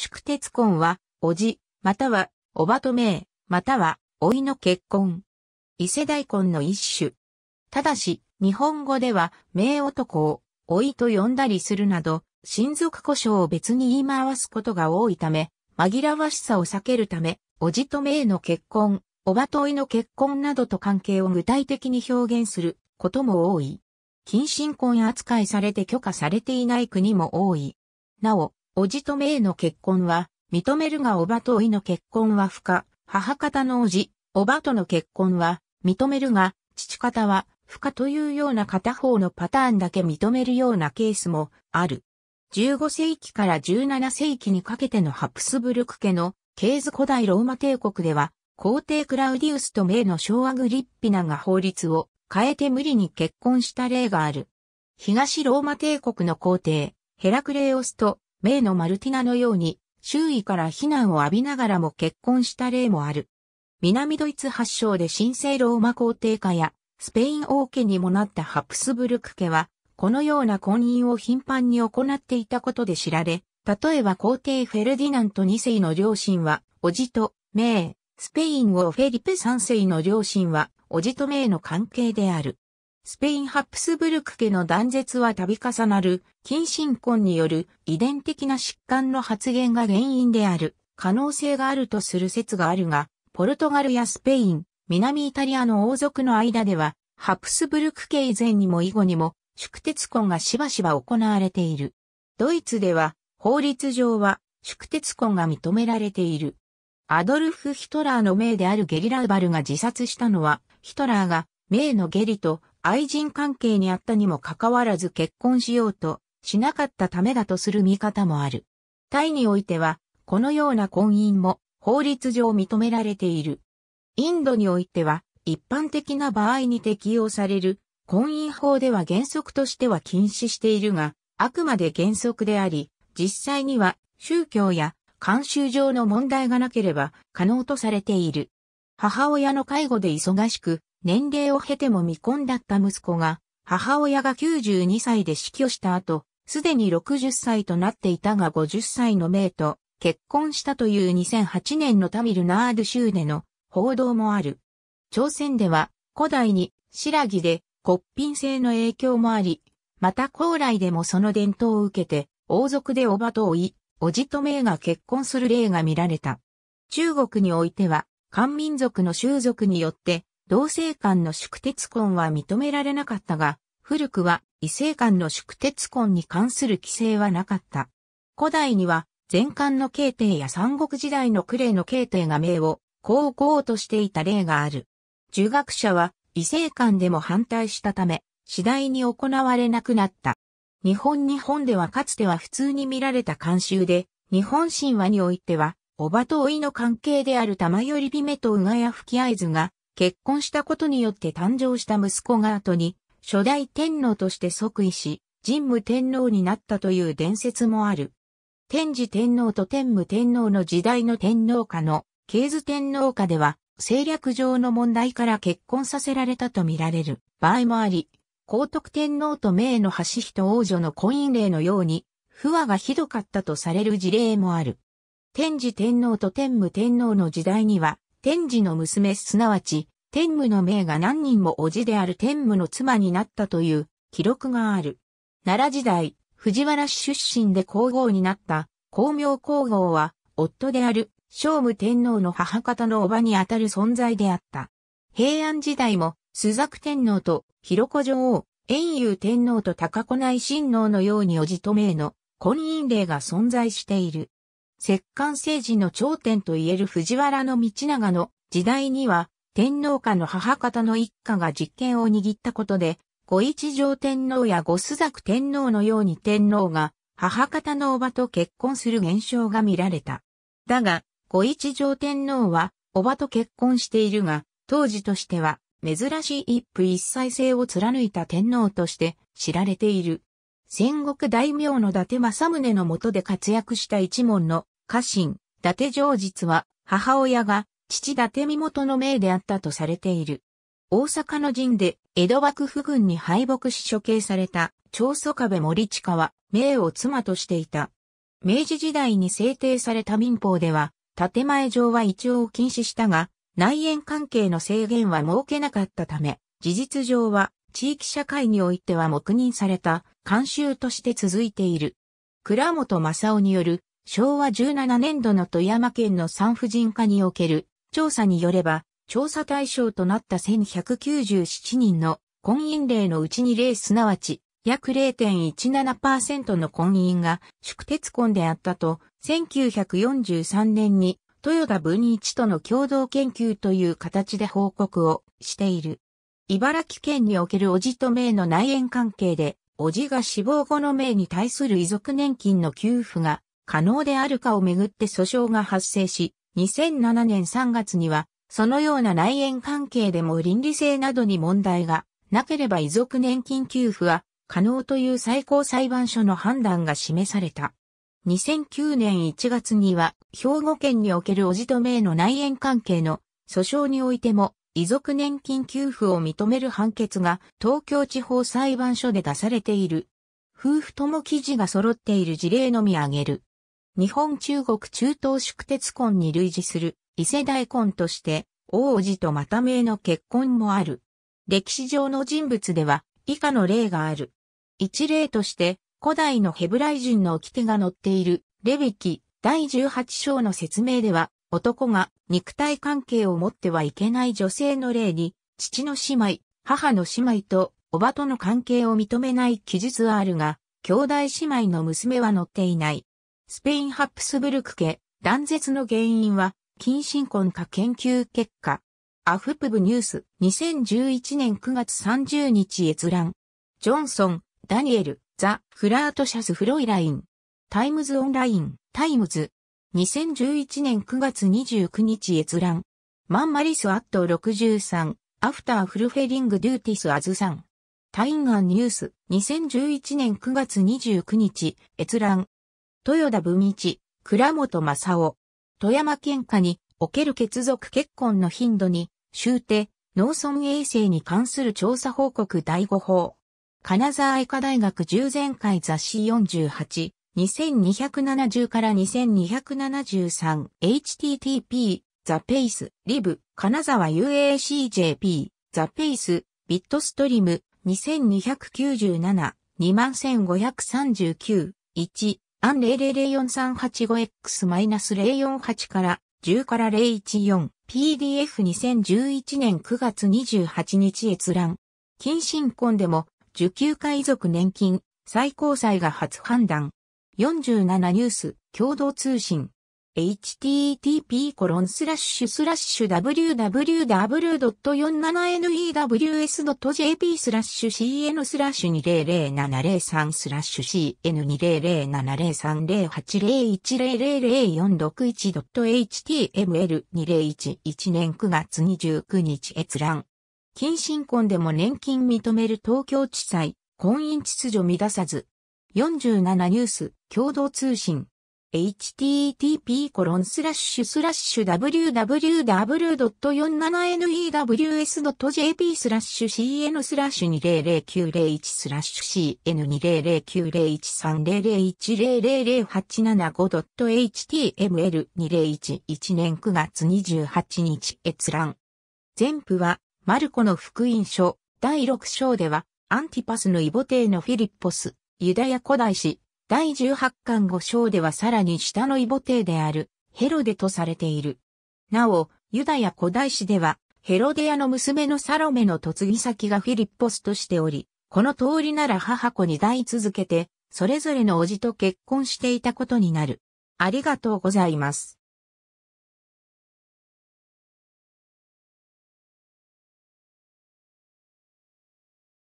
祝鉄婚は、おじ、または、おばと名、または、おいの結婚。異世代婚の一種。ただし、日本語では、名男を、おいと呼んだりするなど、親族故障を別に言い回すことが多いため、紛らわしさを避けるため、おじと名の結婚、おばといの結婚などと関係を具体的に表現することも多い。近親婚扱いされて許可されていない国も多い。なお、おじとめへの結婚は、認めるがおばとおいの結婚は不可。母方のおじ、おばとの結婚は、認めるが、父方は、不可というような片方のパターンだけ認めるようなケースもある。15世紀から17世紀にかけてのハプスブルク家のケーズ古代ローマ帝国では、皇帝クラウディウスとメイの昭和グリッピナが法律を変えて無理に結婚した例がある。東ローマ帝国の皇帝、ヘラクレオスと名のマルティナのように、周囲から非難を浴びながらも結婚した例もある。南ドイツ発祥で神聖ローマ皇帝家や、スペイン王家にもなったハプスブルク家は、このような婚姻を頻繁に行っていたことで知られ、例えば皇帝フェルディナント2世の両親は、おじと、名、スペイン王フェリペ3世の両親は、おじと名の関係である。スペインハプスブルク家の断絶は度重なる、近親婚による遺伝的な疾患の発現が原因である、可能性があるとする説があるが、ポルトガルやスペイン、南イタリアの王族の間では、ハプスブルク家以前にも以後にも、宿鉄婚がしばしば行われている。ドイツでは、法律上は、宿鉄婚が認められている。アドルフ・ヒトラーの命であるゲリラーバルが自殺したのは、ヒトラーが、命のゲリと愛人関係にあったにもかかわらず結婚しようとしなかったためだとする見方もある。タイにおいては、このような婚姻も法律上認められている。インドにおいては、一般的な場合に適用される婚姻法では原則としては禁止しているが、あくまで原則であり、実際には宗教や慣習上の問題がなければ可能とされている。母親の介護で忙しく、年齢を経ても未婚だった息子が、母親が92歳で死去した後、すでに60歳となっていたが50歳の命と結婚したという2008年のタミルナード州での報道もある。朝鮮では古代に白木で骨品性の影響もあり、また高麗でもその伝統を受けて王族でおばとおい、おじとめが結婚する例が見られた。中国においては漢民族の習俗によって同性間の宿鉄婚は認められなかったが、古くは異性間の宿鉄婚に関する規制はなかった。古代には、前漢の慶帝や三国時代の呉の慶帝が名を皇后としていた例がある。儒学者は異性間でも反対したため、次第に行われなくなった。日本日本ではかつては普通に見られた慣習で、日本神話においては、おばとおいの関係である玉寄りびとうがや吹き合図が、結婚したことによって誕生した息子が後に、初代天皇として即位し、神武天皇になったという伝説もある。天智天皇と天武天皇の時代の天皇家の、慶図天皇家では、政略上の問題から結婚させられたとみられる場合もあり、皇徳天皇と明の橋人王女の婚姻例のように、不和がひどかったとされる事例もある。天智天皇と天武天皇の時代には、天智の娘すなわち、天武の命が何人も叔父である天武の妻になったという記録がある。奈良時代、藤原氏出身で皇后になった光明皇后は、夫である聖武天皇の母方の叔母にあたる存在であった。平安時代も、朱雀天皇と広子女王、遠遊天皇と高子内親王のように叔父と名の婚姻令が存在している。摂関政治の頂点といえる藤原道長の時代には、天皇家の母方の一家が実権を握ったことで、五一条天皇や五須作天皇のように天皇が母方のおばと結婚する現象が見られた。だが、五一条天皇はおばと結婚しているが、当時としては珍しい一夫一妻制を貫いた天皇として知られている。戦国大名の伊達政宗の下で活躍した一門の家臣、伊達上実は母親が父伊達身元の命であったとされている。大阪の陣で江戸幕府軍に敗北し処刑された長宗壁森近は名を妻としていた。明治時代に制定された民法では、建前上は一応を禁止したが、内縁関係の制限は設けなかったため、事実上は地域社会においては黙認された慣習として続いている。倉本正夫による昭和17年度の富山県の産婦人科における調査によれば、調査対象となった1197人の婚姻例のうちに例すなわち約0.17%の婚姻が宿鉄婚であったと、1943年に豊田文一との共同研究という形で報告をしている。茨城県におけるおじと名の内縁関係で、おじが死亡後の名に対する遺族年金の給付が可能であるかをめぐって訴訟が発生し、2007年3月には、そのような内縁関係でも倫理性などに問題がなければ遺族年金給付は可能という最高裁判所の判断が示された。2009年1月には、兵庫県におけるおじと名の内縁関係の訴訟においても、遺族年金給付を認める判決が東京地方裁判所で出されている。夫婦とも記事が揃っている事例のみ上げる。日本中国中東宿鉄婚に類似する異世代婚として、王子とまた名の結婚もある。歴史上の人物では以下の例がある。一例として、古代のヘブライ人の掟が載っている、レビキ第18章の説明では、男が肉体関係を持ってはいけない女性の例に、父の姉妹、母の姉妹と、おばとの関係を認めない記述はあるが、兄弟姉妹の娘は乗っていない。スペインハプスブルク家、断絶の原因は、近親婚化研究結果。アフプブニュース、2011年9月30日閲覧。ジョンソン、ダニエル、ザ・フラートシャス・フロイライン。タイムズ・オンライン、タイムズ。2011年9月29日閲覧。マンマリスアット63、アフターフルフェリングデューティスアズさん。タインガンニュース、2011年9月29日、閲覧。豊田文一、倉本正夫。富山県下における血族結婚の頻度に、終底、農村衛生に関する調査報告第5報。金沢医科大学従前会雑誌48。2270から 2273http ザペイスリブ金沢 UACJP ザペイスビットストリム2297 21539 1アン 000438-5x-048 から10から014 PDF2011 年9月28日閲覧。近親婚でも受給海賊年金最高裁が初判断。47ニュース共同通信 http コロンスラッシュスラッシュ www.47news.jp スラッシュ cn スラッシュ200703スラッシュ c n 2 0 0 7 3 0 8 0 1 0 0 0 4 6 1 h t m l 2 0 1 1年9月29日閲覧。近親婚でも年金認める東京地裁、婚姻秩序乱さず、47ニュース共同通信 http://www.47news.jp コロンススララッッシシュスラッシュ cn スラッシュ200901スラッシュ cn2009013001000875.html2011 年9月28日閲覧。全部は、マルコの福音書第6章では、アンティパスのイボテイのフィリッポス、ユダヤ古代史、第18巻5章ではさらに下のイボ帝である、ヘロデとされている。なお、ユダヤ古代史では、ヘロデ屋の娘のサロメの嫁ぎ先がフィリッポスとしており、この通りなら母子に代続けて、それぞれの叔父と結婚していたことになる。ありがとうございます。